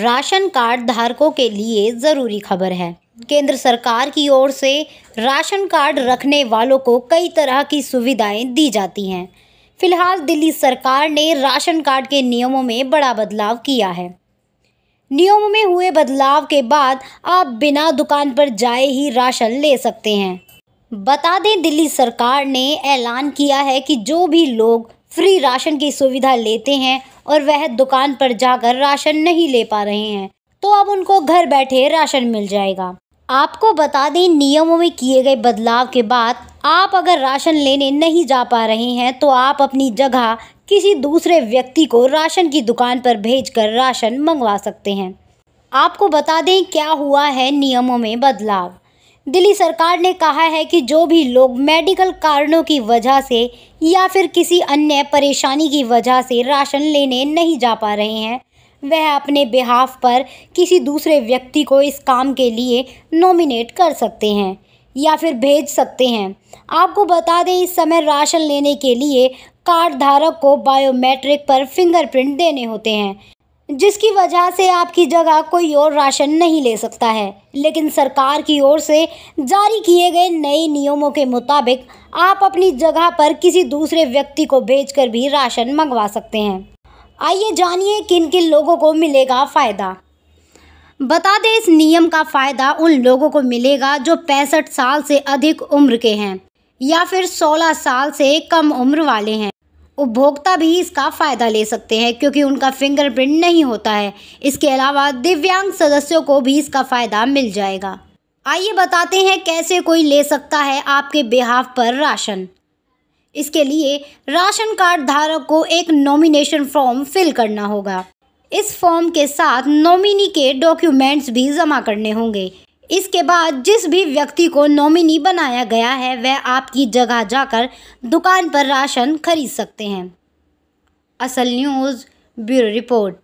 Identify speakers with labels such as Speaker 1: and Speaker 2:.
Speaker 1: ration card धारकों के लिए ज़रूरी खबर है केंद्र सरकार की ओर से राशन कार्ड रखने वालों को कई तरह की सुविधाएं दी जाती हैं फिलहाल दिल्ली सरकार ने राशन कार्ड के नियमों में बड़ा बदलाव किया है नियमों में हुए बदलाव के बाद आप बिना दुकान पर जाए ही राशन ले सकते हैं बता दें दिल्ली सरकार ने ऐलान किया है कि जो भी लोग फ्री राशन की सुविधा लेते हैं और वह दुकान पर जाकर राशन नहीं ले पा रहे हैं तो अब उनको घर बैठे राशन मिल जाएगा आपको बता दें नियमों में किए गए बदलाव के बाद आप अगर राशन लेने नहीं जा पा रहे हैं तो आप अपनी जगह किसी दूसरे व्यक्ति को राशन की दुकान पर भेजकर राशन मंगवा सकते हैं आपको बता दें क्या हुआ है नियमों में बदलाव दिल्ली सरकार ने कहा है कि जो भी लोग मेडिकल कारणों की वजह से या फिर किसी अन्य परेशानी की वजह से राशन लेने नहीं जा पा रहे हैं वह अपने बिहाफ पर किसी दूसरे व्यक्ति को इस काम के लिए नॉमिनेट कर सकते हैं या फिर भेज सकते हैं आपको बता दें इस समय राशन लेने के लिए कार्ड धारक को बायोमेट्रिक पर फिंगरप्रिंट देने होते हैं जिसकी वजह से आपकी जगह कोई और राशन नहीं ले सकता है लेकिन सरकार की ओर से जारी किए गए नए नियमों के मुताबिक आप अपनी जगह पर किसी दूसरे व्यक्ति को भेजकर भी राशन मंगवा सकते हैं आइए जानिए किन किन लोगों को मिलेगा फ़ायदा बता दें इस नियम का फ़ायदा उन लोगों को मिलेगा जो पैंसठ साल से अधिक उम्र के हैं या फिर 16 साल से कम उम्र वाले हैं उपभोक्ता भी इसका फ़ायदा ले सकते हैं क्योंकि उनका फिंगरप्रिंट नहीं होता है इसके अलावा दिव्यांग सदस्यों को भी इसका फ़ायदा मिल जाएगा आइए बताते हैं कैसे कोई ले सकता है आपके बिहाफ पर राशन इसके लिए राशन कार्ड धारक को एक नॉमिनेशन फॉर्म फिल करना होगा इस फॉर्म के साथ नॉमिनी के डॉक्यूमेंट्स भी जमा करने होंगे इसके बाद जिस भी व्यक्ति को नॉमिनी बनाया गया है वह आपकी जगह जाकर दुकान पर राशन खरीद सकते हैं असल न्यूज़ ब्यूरो रिपोर्ट